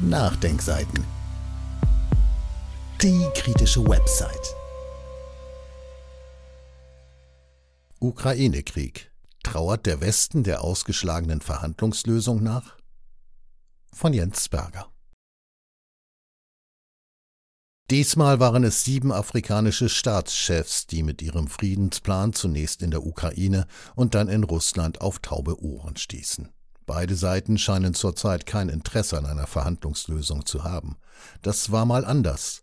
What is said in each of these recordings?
Nachdenkseiten. Die kritische Website. Ukraine-Krieg. Trauert der Westen der ausgeschlagenen Verhandlungslösung nach? Von Jens Berger. Diesmal waren es sieben afrikanische Staatschefs, die mit ihrem Friedensplan zunächst in der Ukraine und dann in Russland auf taube Ohren stießen. Beide Seiten scheinen zurzeit kein Interesse an einer Verhandlungslösung zu haben. Das war mal anders.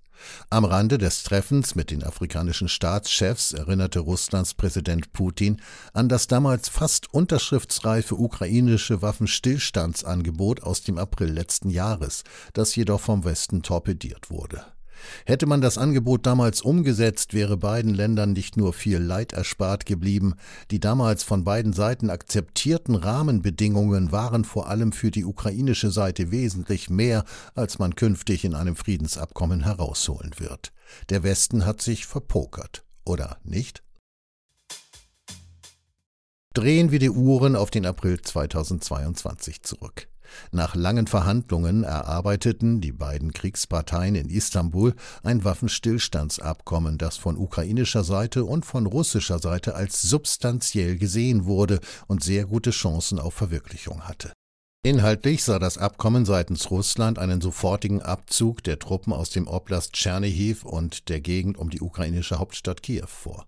Am Rande des Treffens mit den afrikanischen Staatschefs erinnerte Russlands Präsident Putin an das damals fast unterschriftsreife ukrainische Waffenstillstandsangebot aus dem April letzten Jahres, das jedoch vom Westen torpediert wurde. Hätte man das Angebot damals umgesetzt, wäre beiden Ländern nicht nur viel Leid erspart geblieben, die damals von beiden Seiten akzeptierten Rahmenbedingungen waren vor allem für die ukrainische Seite wesentlich mehr, als man künftig in einem Friedensabkommen herausholen wird. Der Westen hat sich verpokert, oder nicht? Drehen wir die Uhren auf den April 2022 zurück. Nach langen Verhandlungen erarbeiteten die beiden Kriegsparteien in Istanbul ein Waffenstillstandsabkommen, das von ukrainischer Seite und von russischer Seite als substanziell gesehen wurde und sehr gute Chancen auf Verwirklichung hatte. Inhaltlich sah das Abkommen seitens Russland einen sofortigen Abzug der Truppen aus dem Oblast Tschernihiv und der Gegend um die ukrainische Hauptstadt Kiew vor.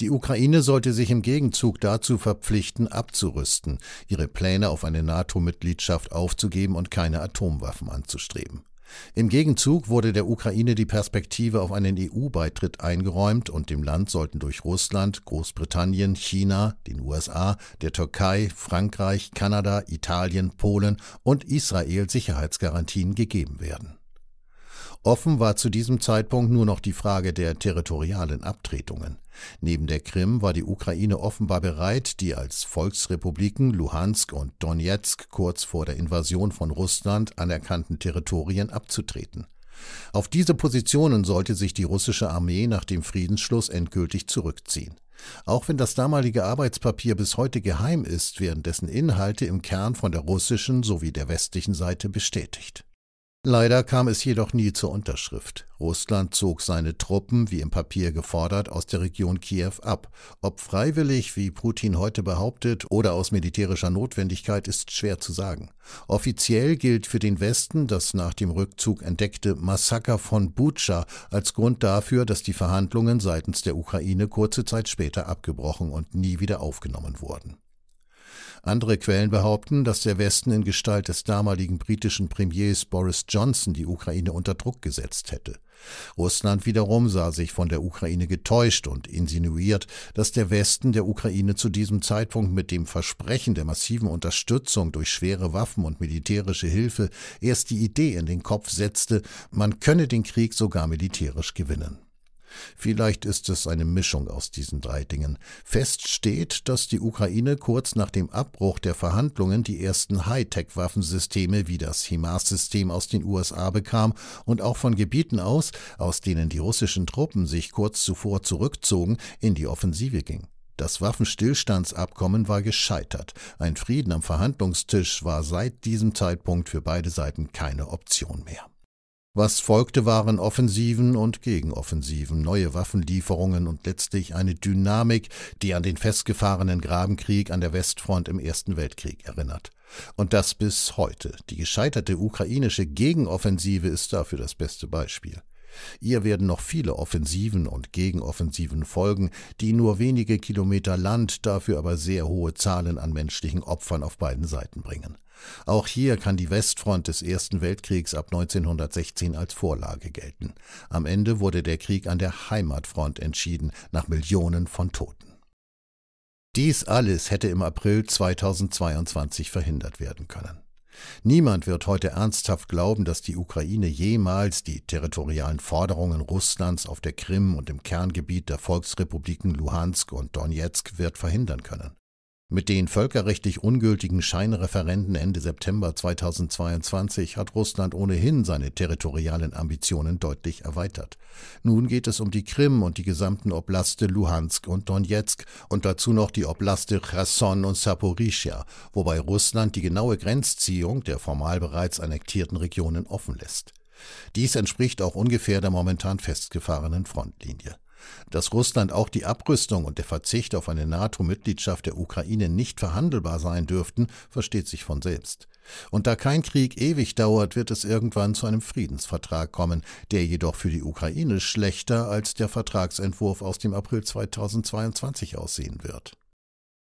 Die Ukraine sollte sich im Gegenzug dazu verpflichten, abzurüsten, ihre Pläne auf eine NATO-Mitgliedschaft aufzugeben und keine Atomwaffen anzustreben. Im Gegenzug wurde der Ukraine die Perspektive auf einen EU-Beitritt eingeräumt und dem Land sollten durch Russland, Großbritannien, China, den USA, der Türkei, Frankreich, Kanada, Italien, Polen und Israel Sicherheitsgarantien gegeben werden. Offen war zu diesem Zeitpunkt nur noch die Frage der territorialen Abtretungen. Neben der Krim war die Ukraine offenbar bereit, die als Volksrepubliken Luhansk und Donetsk kurz vor der Invasion von Russland anerkannten Territorien abzutreten. Auf diese Positionen sollte sich die russische Armee nach dem Friedensschluss endgültig zurückziehen. Auch wenn das damalige Arbeitspapier bis heute geheim ist, werden dessen Inhalte im Kern von der russischen sowie der westlichen Seite bestätigt. Leider kam es jedoch nie zur Unterschrift. Russland zog seine Truppen, wie im Papier gefordert, aus der Region Kiew ab. Ob freiwillig, wie Putin heute behauptet, oder aus militärischer Notwendigkeit, ist schwer zu sagen. Offiziell gilt für den Westen das nach dem Rückzug entdeckte Massaker von Butscha als Grund dafür, dass die Verhandlungen seitens der Ukraine kurze Zeit später abgebrochen und nie wieder aufgenommen wurden. Andere Quellen behaupten, dass der Westen in Gestalt des damaligen britischen Premiers Boris Johnson die Ukraine unter Druck gesetzt hätte. Russland wiederum sah sich von der Ukraine getäuscht und insinuiert, dass der Westen der Ukraine zu diesem Zeitpunkt mit dem Versprechen der massiven Unterstützung durch schwere Waffen und militärische Hilfe erst die Idee in den Kopf setzte, man könne den Krieg sogar militärisch gewinnen. Vielleicht ist es eine Mischung aus diesen drei Dingen. Fest steht, dass die Ukraine kurz nach dem Abbruch der Verhandlungen die ersten Hightech-Waffensysteme wie das HIMARS-System aus den USA bekam und auch von Gebieten aus, aus denen die russischen Truppen sich kurz zuvor zurückzogen, in die Offensive ging. Das Waffenstillstandsabkommen war gescheitert. Ein Frieden am Verhandlungstisch war seit diesem Zeitpunkt für beide Seiten keine Option mehr. Was folgte, waren Offensiven und Gegenoffensiven, neue Waffenlieferungen und letztlich eine Dynamik, die an den festgefahrenen Grabenkrieg an der Westfront im Ersten Weltkrieg erinnert. Und das bis heute. Die gescheiterte ukrainische Gegenoffensive ist dafür das beste Beispiel. Ihr werden noch viele Offensiven und Gegenoffensiven folgen, die nur wenige Kilometer Land, dafür aber sehr hohe Zahlen an menschlichen Opfern auf beiden Seiten bringen. Auch hier kann die Westfront des Ersten Weltkriegs ab 1916 als Vorlage gelten. Am Ende wurde der Krieg an der Heimatfront entschieden, nach Millionen von Toten. Dies alles hätte im April 2022 verhindert werden können. Niemand wird heute ernsthaft glauben, dass die Ukraine jemals die territorialen Forderungen Russlands auf der Krim und im Kerngebiet der Volksrepubliken Luhansk und Donetsk wird verhindern können. Mit den völkerrechtlich ungültigen Scheinreferenden Ende September 2022 hat Russland ohnehin seine territorialen Ambitionen deutlich erweitert. Nun geht es um die Krim und die gesamten Oblaste Luhansk und Donetsk und dazu noch die Oblaste Cherson und Saporischia, wobei Russland die genaue Grenzziehung der formal bereits annektierten Regionen offen lässt. Dies entspricht auch ungefähr der momentan festgefahrenen Frontlinie. Dass Russland auch die Abrüstung und der Verzicht auf eine NATO-Mitgliedschaft der Ukraine nicht verhandelbar sein dürften, versteht sich von selbst. Und da kein Krieg ewig dauert, wird es irgendwann zu einem Friedensvertrag kommen, der jedoch für die Ukraine schlechter als der Vertragsentwurf aus dem April 2022 aussehen wird.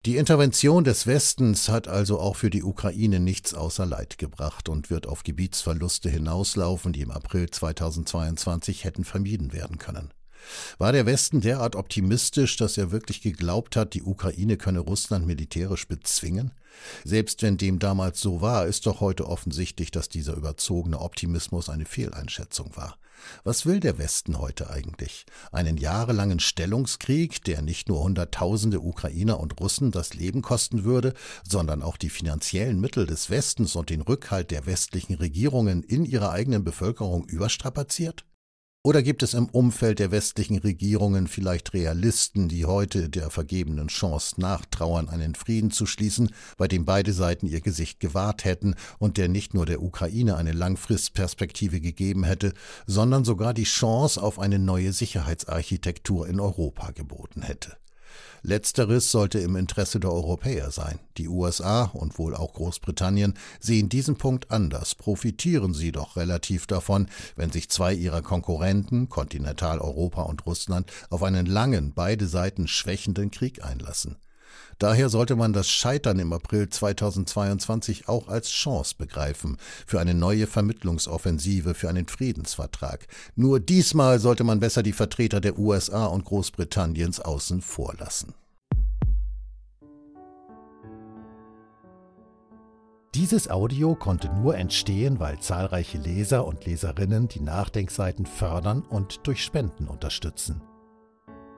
Die Intervention des Westens hat also auch für die Ukraine nichts außer Leid gebracht und wird auf Gebietsverluste hinauslaufen, die im April 2022 hätten vermieden werden können. War der Westen derart optimistisch, dass er wirklich geglaubt hat, die Ukraine könne Russland militärisch bezwingen? Selbst wenn dem damals so war, ist doch heute offensichtlich, dass dieser überzogene Optimismus eine Fehleinschätzung war. Was will der Westen heute eigentlich? Einen jahrelangen Stellungskrieg, der nicht nur Hunderttausende Ukrainer und Russen das Leben kosten würde, sondern auch die finanziellen Mittel des Westens und den Rückhalt der westlichen Regierungen in ihrer eigenen Bevölkerung überstrapaziert? Oder gibt es im Umfeld der westlichen Regierungen vielleicht Realisten, die heute der vergebenen Chance nachtrauern, einen Frieden zu schließen, bei dem beide Seiten ihr Gesicht gewahrt hätten und der nicht nur der Ukraine eine Langfristperspektive gegeben hätte, sondern sogar die Chance auf eine neue Sicherheitsarchitektur in Europa geboten hätte? Letzteres sollte im Interesse der Europäer sein. Die USA und wohl auch Großbritannien sehen diesen Punkt anders, profitieren sie doch relativ davon, wenn sich zwei ihrer Konkurrenten, Kontinentaleuropa und Russland, auf einen langen, beide Seiten schwächenden Krieg einlassen. Daher sollte man das Scheitern im April 2022 auch als Chance begreifen für eine neue Vermittlungsoffensive, für einen Friedensvertrag. Nur diesmal sollte man besser die Vertreter der USA und Großbritanniens außen vor lassen. Dieses Audio konnte nur entstehen, weil zahlreiche Leser und Leserinnen die Nachdenkseiten fördern und durch Spenden unterstützen.